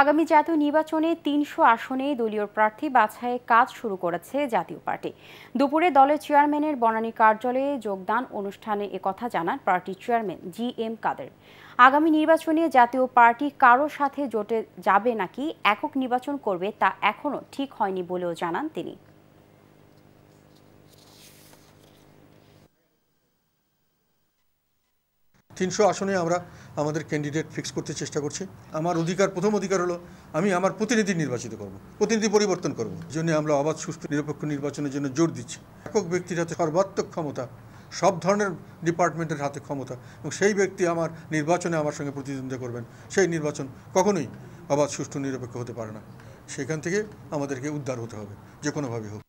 আগামী জাতীয় নির্বাচনে তিনশো আসনে দলীয় প্রার্থী বাছাই কাজ শুরু করেছে জাতীয় পার্টি দুপুরে দলের চেয়ারম্যানের বনানী কার্যালয়ে যোগদান অনুষ্ঠানে একথা জানান পার্টির চেয়ারম্যান জি এম কাদের আগামী নির্বাচনে জাতীয় পার্টি কারো সাথে জোটে যাবে নাকি একক নির্বাচন করবে তা এখনও ঠিক হয়নি বলেও জানান তিনি তিনশো আসনে আমরা আমাদের ক্যান্ডিডেট ফিক্স করতে চেষ্টা করছি আমার অধিকার প্রথম অধিকার হলো আমি আমার প্রতিনিধি নির্বাচিত করব প্রতিনিধি পরিবর্তন করব জন্য আমরা অবাধ সুস্থ নিরপেক্ষ নির্বাচনের জন্য জোর দিচ্ছি একক ব্যক্তির হাতে সর্বাত্মক ক্ষমতা সব ধরনের ডিপার্টমেন্টের হাতে ক্ষমতা এবং সেই ব্যক্তি আমার নির্বাচনে আমার সঙ্গে প্রতিদ্বন্দ্বিতা করবেন সেই নির্বাচন কখনোই অবাধ সুষ্ঠু নিরপেক্ষ হতে পারে না সেখান থেকে আমাদেরকে উদ্ধার হতে হবে যে কোনোভাবেই হোক